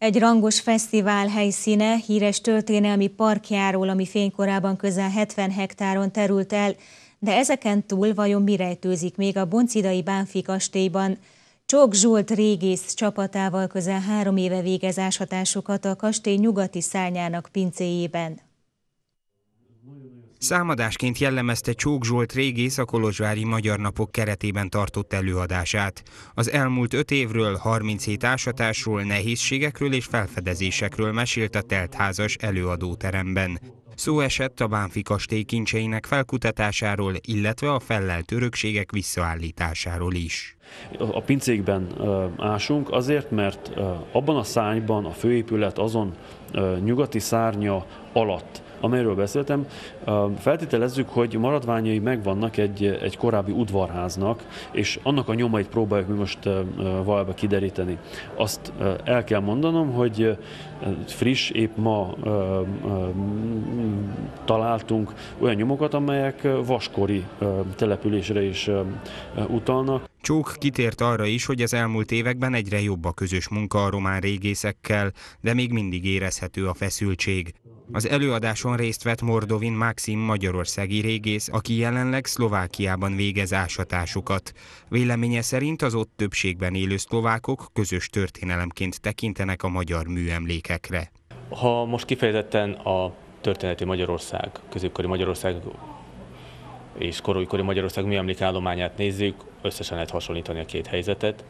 Egy rangos fesztivál helyszíne híres történelmi parkjáról, ami fénykorában közel 70 hektáron terült el, de ezeken túl vajon mi rejtőzik még a boncidai Bánfi kastélyban? Csók Zsolt régész csapatával közel három éve végez a kastély nyugati szárnyának pincéjében. Számadásként jellemezte Csók Zsolt régész a Kolozsvári Magyar Napok keretében tartott előadását. Az elmúlt öt évről, 37 ásatásról, nehézségekről és felfedezésekről mesélt a teltházas előadóteremben. Szó esett a Bánfi kastély kincseinek felkutatásáról, illetve a fellelt örökségek visszaállításáról is. A pincékben ásunk azért, mert abban a szányban a főépület azon nyugati szárnya alatt amelyről beszéltem. Feltételezzük, hogy maradványai megvannak egy, egy korábbi udvarháznak, és annak a nyomait próbáljuk mi most valóban kideríteni. Azt el kell mondanom, hogy friss, épp ma találtunk olyan nyomokat, amelyek vaskori településre is utalnak. Csók kitért arra is, hogy az elmúlt években egyre jobb a közös munka a román régészekkel, de még mindig érezhető a feszültség. Az előadáson részt vett Mordovin Maxim magyarországi régész, aki jelenleg Szlovákiában végez ásatásokat. Véleménye szerint az ott többségben élő szlovákok közös történelemként tekintenek a magyar műemlékekre. Ha most kifejezetten a történeti Magyarország, középkori Magyarország és korújkori Magyarország műemlékállományát nézzük, összesen lehet hasonlítani a két helyzetet.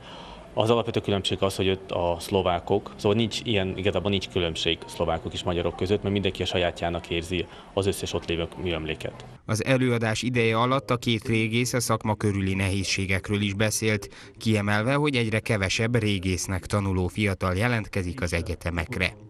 Az alapvető különbség az, hogy ott a szlovákok, szóval nincs ilyen, igazából nincs különbség szlovákok és magyarok között, mert mindenki a sajátjának érzi az összes ott lévő műemléket. Az előadás ideje alatt a két régész a szakma körüli nehézségekről is beszélt, kiemelve, hogy egyre kevesebb régésznek tanuló fiatal jelentkezik az egyetemekre.